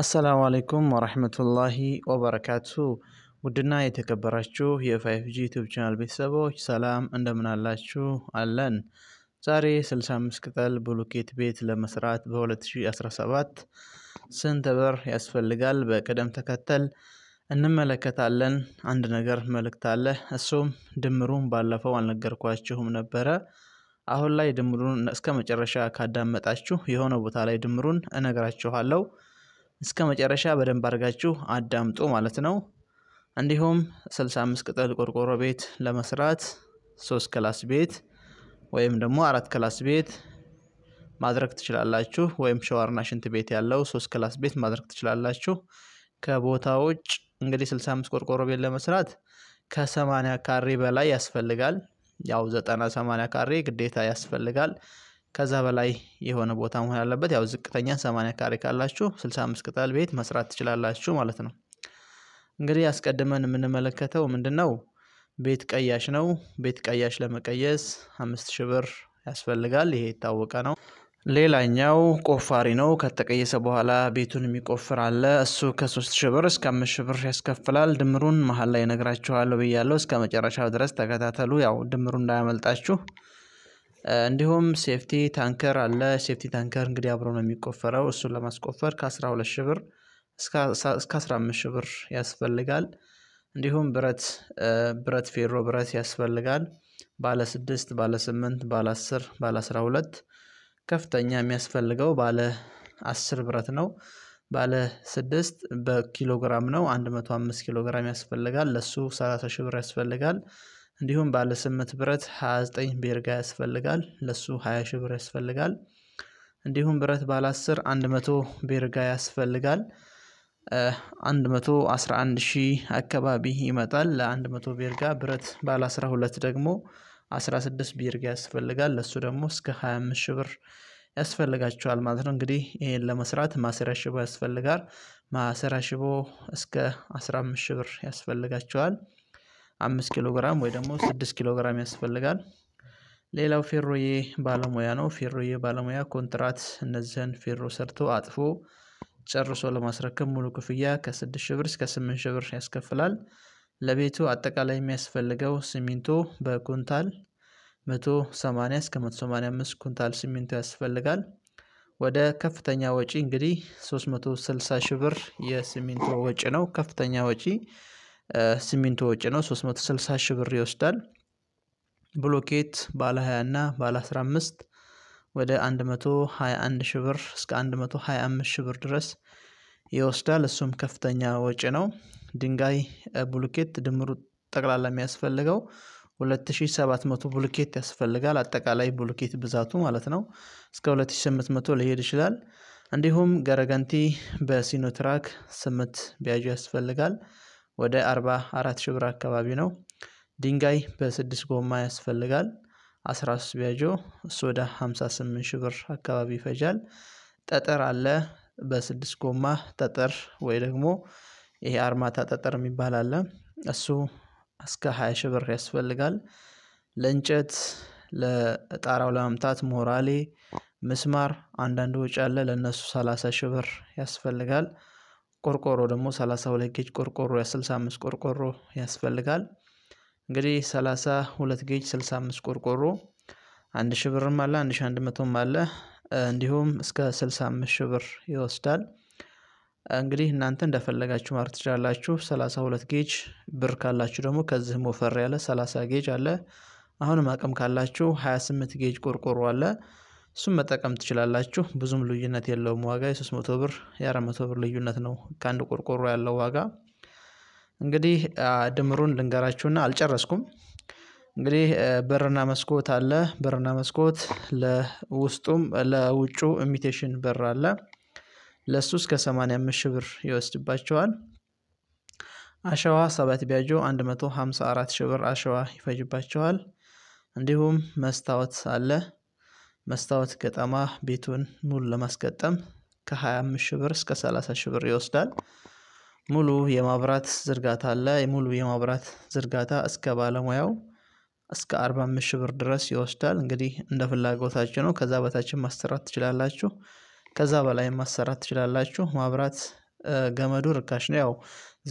አሰላሙ አለይኩም ወረህመቱላሂ ወበረካቱ ውድና የተከበራችሁ ጂ ዩቲዩብ ቻናል ቤተሰቦች ሰላም እንደምናላችሁ አለን። ዛሬ 65 ቅጠል ብሎኬት ቤት ለመስራት በ2017 ስንት ብር ያስፈልጋል? በቅደም ተከተል እንመለከታለን። አንድ ነገር መልእክት አለ። እሱም ድምሩን ባለፈው አልነገርኳችሁም ነበረ። አሁን ላይ ድምሩን እስከ መጨረሻ ካዳመጣችሁ የሆነ ቦታ ላይ ድምሩን እነግራችኋለሁ። እስከ መጨረሻ በደንብ አድርጋችሁ አዳምጡ ማለት ነው። እንዲሁም 65 ቅጠል ቆርቆሮ ቤት ለመስራት ሶስት ክላስ ቤት ወይም ደግሞ አራት ክላስ ቤት ማድረግ ትችላላችሁ። ወይም ሸዋርና ሽንት ቤት ያለው ሶስት ክላስ ቤት ማድረግ ትችላላችሁ። ከቦታ ውጭ እንግዲህ 65 ቆርቆሮ ቤት ለመስራት ከ80 ካሬ በላይ ያስፈልጋል። ያው 90 80 ካሬ ግዴታ ያስፈልጋል። ከዛ በላይ የሆነ ቦታ መሆን አለበት። ያው ዝቅተኛ 80 ካሬ ካላችሁ 65 ቅጠል ቤት መስራት ትችላላችሁ ማለት ነው። እንግዲህ አስቀድመን የምንመለከተው ነው? ቤት ቀያሽ ነው። ቤት ቀያሽ ለመቀየስ አምስት ብር ያስፈልጋል። ይሄ የታወቀ ነው። ሌላኛው ቆፋሪ ነው። ከተቀየሰ በኋላ ቤቱን የሚቆፍር አለ። እሱ ከሶስት ሺህ ብር እስከ አምስት ሺህ ብር ያስከፍላል። ድምሩን መሀል ላይ ነግራችኋለሁ ብያለሁ። እስከ መጨረሻው ድረስ ተከታተሉ። ያው ድምሩ እንዳያመልጣችሁ። እንዲሁም ሴፍቲ ታንከር አለ። ሴፍቲ ታንከር እንግዲህ አብሮ ነው የሚቆፈረው። እሱን ለማስቆፈር ከ12 ሺህ ብር እስከ 15 ሺህ ብር ያስፈልጋል። እንዲሁም ብረት ብረት ፌሮ ብረት ያስፈልጋል። ባለ ስድስት ባለ ስምንት ባለ አስር ባለ አስራ ሁለት ከፍተኛ የሚያስፈልገው ባለ አስር ብረት ነው። ባለ ስድስት በኪሎግራም ነው። አንድ መቶ አምስት ኪሎ ያስፈልጋል። ለሱ ሰላሳ ሺህ ብር ያስፈልጋል። እንዲሁም ባለ ስምንት ብረት 29 ቤርጋ ያስፈልጋል። ለሱ 20 ሺህ ብር ያስፈልጋል። እንዲሁም ብረት ባለ 10 100 ቤርጋ ያስፈልጋል። 111 ሺህ አካባቢ ይመጣል። ለ100 ቤርጋ ብረት ባለ 12 ደግሞ 16 ቤርጋ ያስፈልጋል። ለሱ ደግሞ እስከ 25 ሺህ ብር ያስፈልጋቸዋል ማለት ነው። እንግዲህ ይህን ለመስራት ማሰሪያ ሽቦ ያስፈልጋል። ማሰሪያ ሽቦ እስከ 15 ሺህ ብር ያስፈልጋቸዋል። አምስት ኪሎ ግራም ወይ ደግሞ ስድስት ኪሎ ግራም ያስፈልጋል። ሌላው ፌሮዬ ባለሙያ ነው። ፌሮዬ ባለሙያ ኮንትራት እነዚህን ፌሮ ሰርቶ አጥፎ ጨርሶ ለማስረከብ ሙሉ ክፍያ ከስድስት ሺህ ብር እስከ ስምንት ሺህ ብር ያስከፍላል። ለቤቱ አጠቃላይ የሚያስፈልገው ሲሚንቶ በኩንታል መቶ ሰማኒያ እስከ መቶ ሰማኒያ አምስት ኩንታል ሲሚንቶ ያስፈልጋል። ወደ ከፍተኛ ወጪ እንግዲህ ሶስት መቶ ስልሳ ሺህ ብር የሲሚንቶ ወጪ ነው ከፍተኛ ወጪ ሲሚንቶ ወጪ ነው 360 ሺህ ብር ይወስዳል። ብሎኬት ባለ 20 እና ባለ 15 ወደ 121 ሺህ ብር እስከ 125 ሺህ ብር ድረስ ይወስዳል። እሱም ከፍተኛ ወጪ ነው። ድንጋይ ብሎኬት ድምሩ ጠቅላላ የሚያስፈልገው 2700 ብሎኬት ያስፈልጋል። አጠቃላይ ብሎኬት ብዛቱ ማለት ነው። እስከ 2800 ሊሄድ ይችላል። እንዲሁም ገረገንቲ በሲኖትራክ ስምንት ቢያጁ ያስፈልጋል። ወደ 44 ሺህ ብር አካባቢ ነው። ድንጋይ በስድስት ጎማ ያስፈልጋል። 13 ቢያጆ እሱ ወደ 58 ሺህ ብር አካባቢ ይፈጃል። ጠጠር አለ በስድስት ጎማ ጠጠር ወይ ደግሞ ይሄ አርማታ ጠጠር የሚባል አለ እሱ እስከ 20 ሺህ ብር ያስፈልጋል። ለእንጨት ለጣራው ለማምታት ሞራሌ፣ ምስማር አንዳንድ ወጪ አለ። ለእነሱ 30 ሺህ ብር ያስፈልጋል። ቆርቆሮ ደግሞ 32 ጌጅ ቆርቆሮ የ65 ቆርቆሮ ያስፈልጋል። እንግዲህ 32 ጌጅ 65 ቆርቆሮ 1000 ብርም አለ 1100ም አለ እንዲሁም እስከ 65 ሺህ ብር ይወስዳል። እንግዲህ እናንተ እንደፈለጋችሁ ማለት ትችላላችሁ። 32 ጌጅ ብር ካላችሁ ደግሞ ከዚህም ወፈር ያለ 30 ጌጅ አለ። አሁንም አቅም ካላችሁ 28 ጌጅ ቆርቆሮ አለ። እሱም መጠቀም ትችላላችሁ። ብዙም ልዩነት የለውም። ዋጋ የ300 ብር የ400 ብር ልዩነት ነው ከአንድ ቆርቆሮ ያለው ዋጋ። እንግዲህ ድምሩን ልንገራችሁና አልጨረስኩም። እንግዲህ በርና መስኮት አለ። በርና መስኮት ለውስጡም ለውጩ ኢሚቴሽን በር አለ። ለሱ እስከ 85 ሺህ ብር ይወስድባቸዋል። አሸዋ ሰባት ቢያጆ 154 ሺህ ብር አሸዋ ይፈጅባቸዋል። እንዲሁም መስታወት አለ። መስታወት ገጠማ ቤቱን ሙሉ ለማስገጠም ከ25 ሺህ ብር እስከ 30 ሺህ ብር ይወስዳል። ሙሉ የማብራት ዝርጋታ አለ። ሙሉ የማብራት ዝርጋታ እስከ ባለሙያው እስከ 45 ሺህ ብር ድረስ ይወስዳል። እንግዲህ እንደ ፍላጎታችሁ ነው። ከዛ በታችን ማሰራት ትችላላችሁ፣ ከዛ በላይ ማሰራት ትችላላችሁ። ማብራት ገመዱ ርካሽ ነው። ያው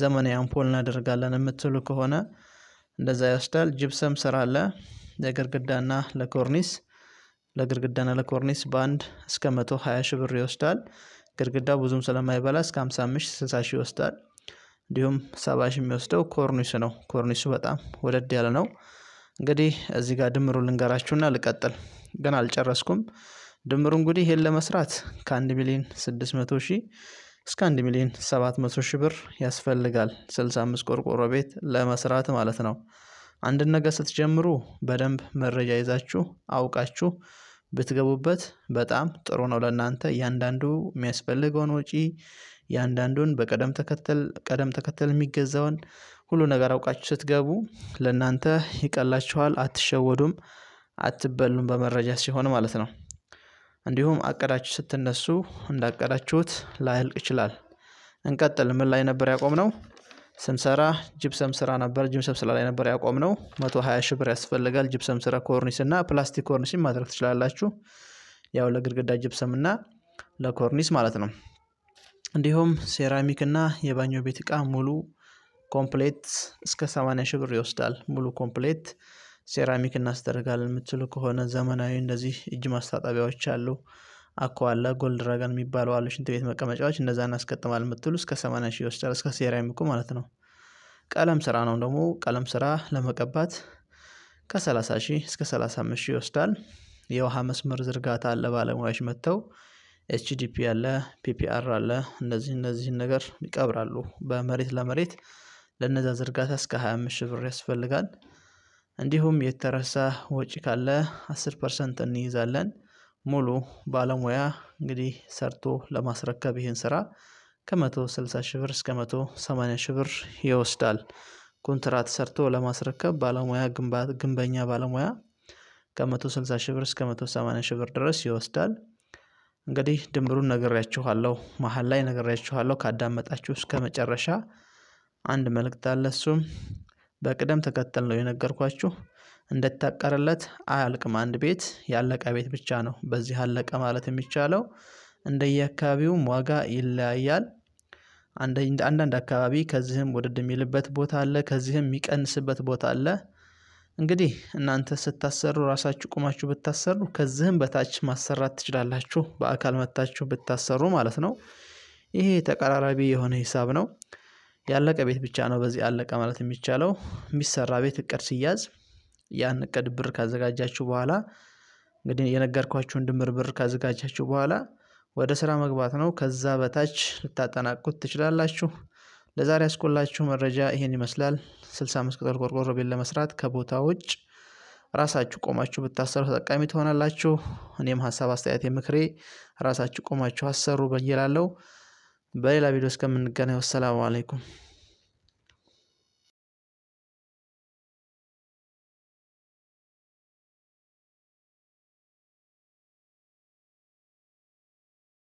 ዘመናዊ አምፖል እናደርጋለን የምትሉ ከሆነ እንደዛ ይወስዳል። ጅብሰም ስራ አለ ለግርግዳና ለኮርኒስ ለግድግዳና ለኮርኒስ በአንድ እስከ 120 ሺ ብር ይወስዳል። ግድግዳው ብዙም ስለማይበላ እስከ 55 60 ሺህ ይወስዳል። እንዲሁም 70 ሺህ የሚወስደው ኮርኒሱ ነው። ኮርኒሱ በጣም ወደድ ያለ ነው። እንግዲህ እዚህ ጋር ድምሩ ልንገራችሁና ልቀጥል፣ ግን አልጨረስኩም። ድምሩ እንግዲህ ይህን ለመስራት ከ1 ሚሊዮን 600 ሺህ እስከ 1 ሚሊዮን 700 ሺህ ብር ያስፈልጋል። 65 ቆርቆሮ ቤት ለመስራት ማለት ነው። አንድን ነገር ስትጀምሩ በደንብ መረጃ ይዛችሁ አውቃችሁ ብትገቡበት በጣም ጥሩ ነው ለእናንተ እያንዳንዱ የሚያስፈልገውን ወጪ እያንዳንዱን በቀደም ተከተል ተከተል የሚገዛውን ሁሉ ነገር አውቃችሁ ስትገቡ ለእናንተ ይቀላችኋል፣ አትሸወዱም፣ አትበሉም በመረጃ ሲሆን ማለት ነው። እንዲሁም አቀዳችሁ ስትነሱ እንዳቀዳችሁት ላያልቅ ይችላል። እንቀጥል። ምን ላይ ነበር ያቆም ነው? ስንሰራ ጅብሰም ስራ ነበር። ጅብሰም ስራ ላይ ነበር ያቆም ነው። መቶ ሀያ ሺህ ብር ያስፈልጋል። ጅብሰም ስራ ኮርኒስ እና ፕላስቲክ ኮርኒስ ማድረግ ትችላላችሁ። ያው ለግድግዳ ጅብሰም እና ለኮርኒስ ማለት ነው። እንዲሁም ሴራሚክ እና የባኞ ቤት እቃ ሙሉ ኮምፕሌት እስከ 80 ሺህ ብር ይወስዳል። ሙሉ ኮምፕሌት ሴራሚክ እናስደርጋለን የምትችሉ ከሆነ ዘመናዊ እንደዚህ እጅ ማስታጠቢያዎች አሉ። አኳላ ጎልድ ድራጋን የሚባሉ አሉ ሽንት ቤት መቀመጫዎች እነዛ እናስገጥማለን የምትሉ እስከ 80 ሺህ ይወስዳል። እስከ ሴራሚኩ ማለት ነው። ቀለም ስራ ነው ደግሞ ቀለም ስራ ለመቀባት ከ30 ሺህ እስከ 35 ሺህ ይወስዳል። የውሃ መስመር ዝርጋታ አለ። ባለሙያዎች መጥተው ኤችዲፒ አለ፣ ፒፒአር አለ። እነዚህ እነዚህን ነገር ይቀብራሉ። በመሬት ለመሬት ለነዛ ዝርጋታ እስከ 25 ሺህ ብር ያስፈልጋል። እንዲሁም የተረሳ ወጪ ካለ 10 ፐርሰንት እንይዛለን። ሙሉ ባለሙያ እንግዲህ ሰርቶ ለማስረከብ ይህን ስራ ከመቶ 6 ሺህ ብር እስከ መቶ 80 ብር ይወስዳል። ኮንትራት ሰርቶ ለማስረከብ ባለሙያ ግንበኛ ባለሙያ ከመቶ 6 ሺህ ብር እስከ መቶ 80 ብር ድረስ ይወስዳል። እንግዲህ ድምሩን ነግሬያችኋለሁ፣ መሀል ላይ ነግሬያችኋለሁ። ካዳመጣችሁ እስከ መጨረሻ አንድ መልእክት አለ። እሱም በቅደም ተከተል ነው የነገርኳችሁ። እንደተታቀረለት አያልቅም። አንድ ቤት ያለቀ ቤት ብቻ ነው በዚህ አለቀ ማለት የሚቻለው። እንደየአካባቢውም ዋጋ ይለያያል። አንዳንድ አካባቢ ከዚህም ውድድ የሚልበት ቦታ አለ፣ ከዚህም የሚቀንስበት ቦታ አለ። እንግዲህ እናንተ ስታሰሩ ራሳችሁ ቁማችሁ ብታሰሩ ከዚህም በታች ማሰራት ትችላላችሁ፣ በአካል መታችሁ ብታሰሩ ማለት ነው። ይሄ ተቀራራቢ የሆነ ሂሳብ ነው። ያለቀ ቤት ብቻ ነው በዚህ አለቀ ማለት የሚቻለው። የሚሰራ ቤት እቅድ ሲያዝ ያን እቅድ ብር ካዘጋጃችሁ በኋላ እንግዲህ የነገርኳችሁን ድምር ብር ካዘጋጃችሁ በኋላ ወደ ስራ መግባት ነው። ከዛ በታች ልታጠናቁት ትችላላችሁ። ለዛሬ ያስቆላችሁ መረጃ ይሄን ይመስላል። 65 ቅጠል ቆርቆሮ ቤት ለመስራት ከቦታ ውጭ ራሳችሁ ቆማችሁ ብታሰሩ ተጠቃሚ ትሆናላችሁ። እኔም ሀሳብ አስተያየት የምክሬ ራሳችሁ ቆማችሁ አሰሩ በየላለው። በሌላ ቪዲዮ እስከምንገናኝ ወሰላሙ አለይኩም።